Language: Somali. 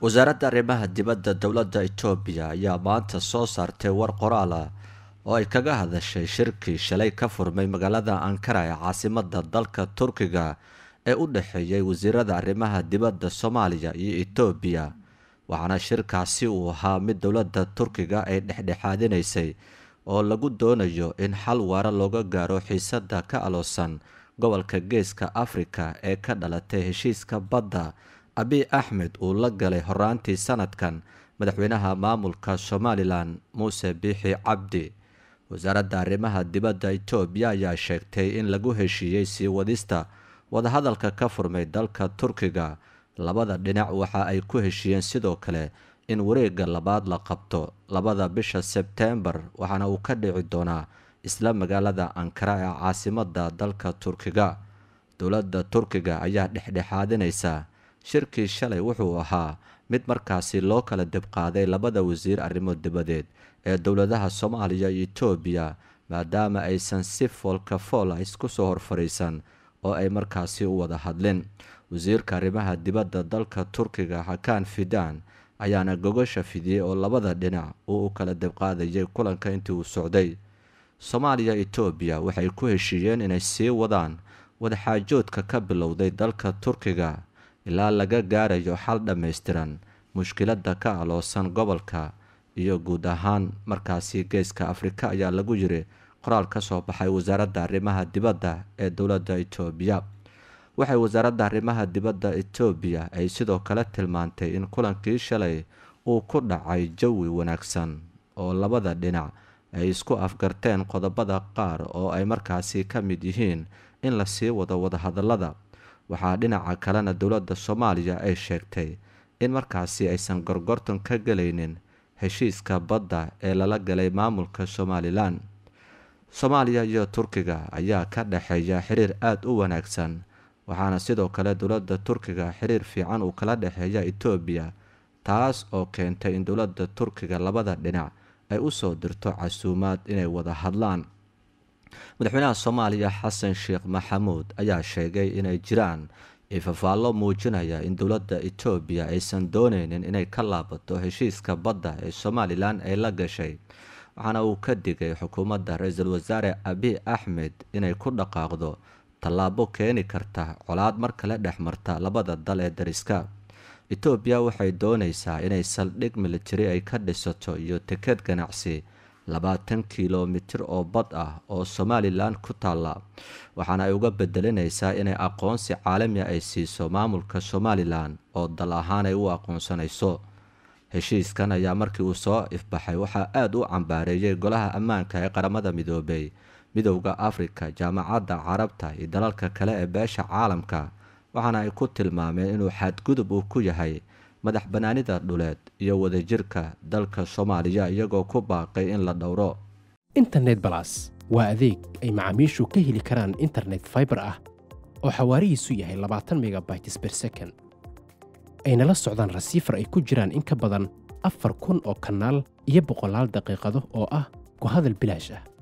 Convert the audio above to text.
wasaaradda arrimaha dibadda dowladda etoobiya ayaa maanta soo saartay war qoraal ah oo ay kaga hadashay shirkii shalay ka furmay magaalada ankara ee caasimadda dalka turkiga ee u dhexeeyay wasiirada arrimaha dibadda soomaaliya iyo itoobiya waxaana shirkaasi uu ahaa mid dowladda turkiga ay dhexdhexaadinaysay oo lagu doonayo in xal waara looga gaaro xiisadda ka aloosan gobolka geeska afrika ee ka dhalatay heshiiska badda abiy axmed uu la galay horraantii sanadkan madaxweynaha maamulka somalilan muuse biixi cabdi wasaaradda arrimaha dibadda etoobiya ayaa sheegtay in lagu heshiiyey sii wadista wadahadalka ka furmay dalka turkiga labada dhinac waxa ay ku heshiiyeen sidoo kale in wareegga labaad la qabto labada bisha sebteembar waxaana uu ka dhici doonaa isla magaalada ankara ee caasimadda dalka turkiga dowladda turkiga ayaa dhexdhexaadinaysa shirkii shalay wuxuu ahaa mid markaasi loo kala dibqaaday labada wasiir arrimo dibadeed ee dowladaha soomaaliya iyo etoobiya maadaama aysan si foolkafool ah isku soo hor fadhiisan oo ay markaasi u wada hadlin wasiirka arrimaha dibadda dalka turkiga xakaan fidaan ayaana gogosha fidiyey oo labada dhinac uu u kala dibqaadayay kulanka intii uu socday soomaaliya etoobiya waxay ku heshiiyeen inay sii wadaan wadaxaajoodka ka bilowday dalka turkiga ilaa laga gaarayo xal dhammaystiran mushkiladda ka aloosan gobolka iyo guud ahaan markaasi geeska afrika ayaa lagu yiri qoraal ka soo baxay wasaaradda arrimaha dibadda ee dowladda etoobiya waxay wasaaradda arrimaha dibadda etoobiya ay sidoo kale tilmaantay in kulankii shalay uu ku dhacay jawi wanaagsan oo labada dhinac ay isku afgarteen qodobada qaar oo ay markaasi ka mid yihiin in lasii wado wadahadallada waxaa dhinaca kalena dowladda soomaaliya ay sheegtay in markaasi aysan gorgortan ka gelaynin heshiiska badda ee lala galay maamulka somalilan soomaaliya iyo turkiga ayaa ka dhexeeya xiriir aada u wanaagsan waxaana sidoo kale dowladda turkiga xiriir fiican uu kala dhexeeya etoobiya taas oo keentay in dowladda turkiga labada dhinac ay usoo dirto casuumaad inay wada hadlaan madaxweynaha soomaaliya xasan sheekh maxamuud ayaa sheegay inay jiraan ifafaallo muujinaya in dowladda itoobiya aysan dooneynin inay ka laabato heshiiska badda ee somalilan ay la gashay waxaana uu ka digay xukuumadda ra-iisul wasaare abi axmed inay ku dhaqaaqdo tallaabo keeni karta colaad mar kale dhex marta labada dal ee dariska itoobiya waxay dooneysaa inay saldhig militari ay ka dhisato iyo teked ganacsi labaatan kilomitir oo bad ah oo somalilan ku taalla waxaana ay uga bedelinaysaa inay aqoonsi caalami ah ay siiso maamulka somalilan oo dal ahaan ay u aqoonsanayso heshiiskan ayaa markii uu soo ifbaxay waxaa aada u cambaareeyay golaha ammaanka ee qaramada midoobey midowda afrika jaamacadda carabta iyo dalalka kale ee beesha caalamka waxaana ay ku tilmaameen inuu xadgudub uu ku yahay madax banaanida dhuleed iyo wadajirka dalka soomaaliya iyagoo ku baaqay in la dhowro internet balas waa adeeg ay macaamiishu ka heli karaan internet fiber ah oo xawaarihiisu yahay labaatan megabytes ber second ayna la socdaan rasiifar ay ku jiraan in ka badan afar kun oo kanaal iyo boqolaal daqiiqado oo ah ku hadal bilaash ah